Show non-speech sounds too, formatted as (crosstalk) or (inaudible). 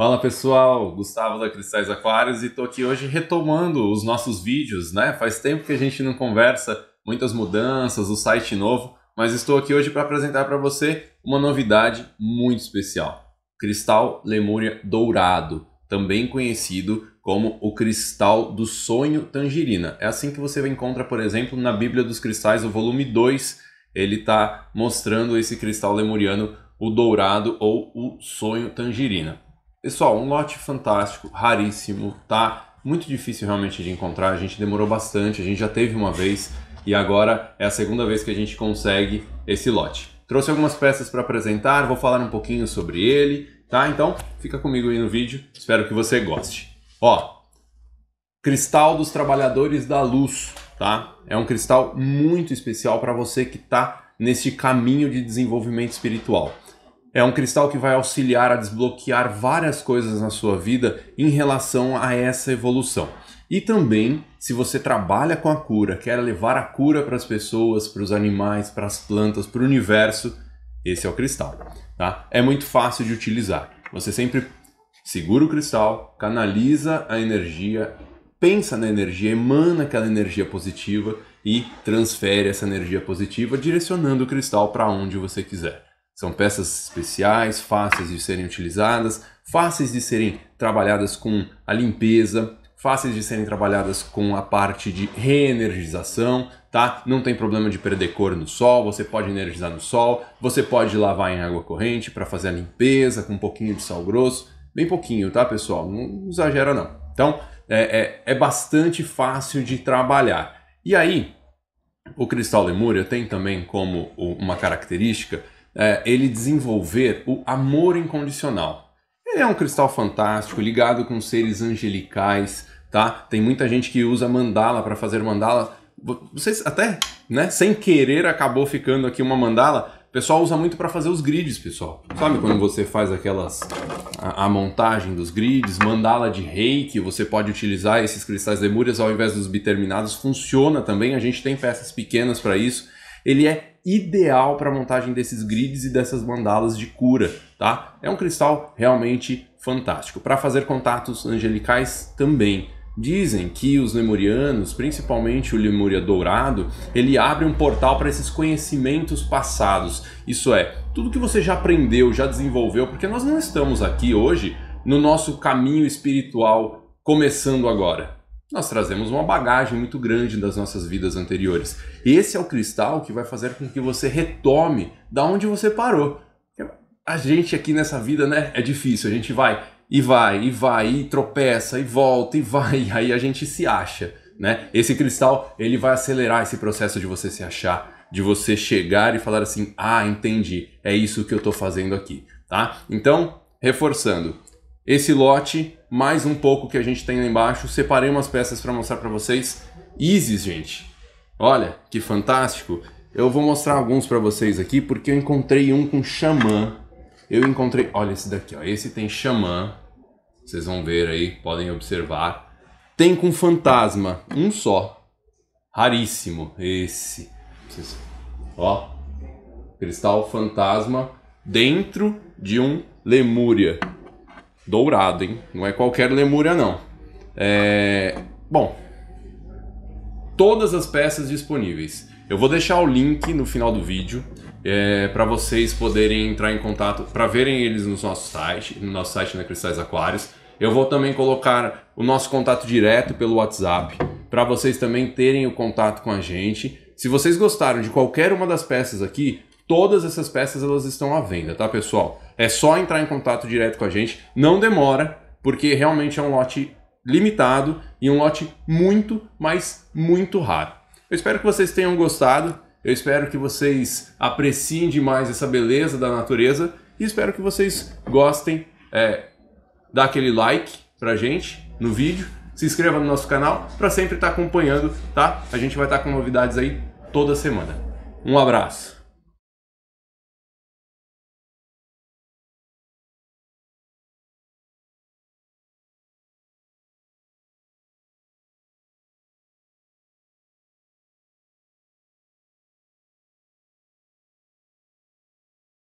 Fala pessoal, Gustavo da Cristais Aquários e estou aqui hoje retomando os nossos vídeos, né? Faz tempo que a gente não conversa, muitas mudanças, o site novo, mas estou aqui hoje para apresentar para você uma novidade muito especial. Cristal Lemúria Dourado, também conhecido como o cristal do sonho tangerina. É assim que você encontra, por exemplo, na Bíblia dos Cristais, o volume 2, ele está mostrando esse cristal lemuriano, o dourado ou o sonho tangerina. Pessoal, um lote fantástico, raríssimo, tá? Muito difícil realmente de encontrar, a gente demorou bastante, a gente já teve uma vez e agora é a segunda vez que a gente consegue esse lote. Trouxe algumas peças para apresentar, vou falar um pouquinho sobre ele, tá? Então fica comigo aí no vídeo, espero que você goste. Ó, Cristal dos Trabalhadores da Luz, tá? É um cristal muito especial para você que está nesse caminho de desenvolvimento espiritual. É um cristal que vai auxiliar a desbloquear várias coisas na sua vida em relação a essa evolução. E também, se você trabalha com a cura, quer levar a cura para as pessoas, para os animais, para as plantas, para o universo, esse é o cristal. Tá? É muito fácil de utilizar. Você sempre segura o cristal, canaliza a energia, pensa na energia, emana aquela energia positiva e transfere essa energia positiva direcionando o cristal para onde você quiser. São peças especiais, fáceis de serem utilizadas, fáceis de serem trabalhadas com a limpeza, fáceis de serem trabalhadas com a parte de reenergização, tá? Não tem problema de perder cor no sol, você pode energizar no sol, você pode lavar em água corrente para fazer a limpeza com um pouquinho de sal grosso, bem pouquinho, tá, pessoal? Não exagera não. Então, é, é, é bastante fácil de trabalhar. E aí, o cristal lemúria tem também como uma característica é, ele desenvolver o amor incondicional. Ele é um cristal fantástico, ligado com seres angelicais, tá? Tem muita gente que usa mandala para fazer mandala. Vocês até, né, sem querer acabou ficando aqui uma mandala, o pessoal usa muito para fazer os grids, pessoal. Sabe quando você faz aquelas a, a, montagem dos grids, mandala de reiki, você pode utilizar esses cristais lemúrias ao invés dos biterminados, funciona também. A gente tem peças pequenas para isso. Ele é ideal para montagem desses grids e dessas mandalas de cura, tá? É um cristal realmente fantástico. Para fazer contatos angelicais também. Dizem que os lemurianos, principalmente o Lemuria Dourado, ele abre um portal para esses conhecimentos passados. Isso é, tudo que você já aprendeu, já desenvolveu, porque nós não estamos aqui hoje no nosso caminho espiritual começando agora nós trazemos uma bagagem muito grande das nossas vidas anteriores. Esse é o cristal que vai fazer com que você retome da onde você parou. A gente aqui nessa vida, né, é difícil, a gente vai e vai e vai e tropeça e volta e vai, e (laughs) aí a gente se acha, né? Esse cristal, ele vai acelerar esse processo de você se achar, de você chegar e falar assim: "Ah, entendi, é isso que eu estou fazendo aqui", tá? Então, reforçando, esse lote mais um pouco que a gente tem lá embaixo. Separei umas peças para mostrar para vocês. Isis, gente. Olha, que fantástico. Eu vou mostrar alguns para vocês aqui, porque eu encontrei um com xamã. Eu encontrei... Olha esse daqui, ó. Esse tem xamã. Vocês vão ver aí, podem observar. Tem com fantasma. Um só. Raríssimo. Esse. Vocês... Ó. Cristal fantasma dentro de um lemúria dourado, hein? Não é qualquer lemúria, não. É... Bom, todas as peças disponíveis. Eu vou deixar o link no final do vídeo é, para vocês poderem entrar em contato, para verem eles no nosso site, no nosso site na né, Cristais Aquários. Eu vou também colocar o nosso contato direto pelo WhatsApp, para vocês também terem o contato com a gente. Se vocês gostaram de qualquer uma das peças aqui, Todas essas peças elas estão à venda, tá, pessoal? É só entrar em contato direto com a gente. Não demora, porque realmente é um lote limitado e um lote muito, mas muito raro. Eu espero que vocês tenham gostado. Eu espero que vocês apreciem demais essa beleza da natureza e espero que vocês gostem. É, dá aquele like pra gente no vídeo, se inscreva no nosso canal para sempre estar tá acompanhando, tá? A gente vai estar tá com novidades aí toda semana. Um abraço!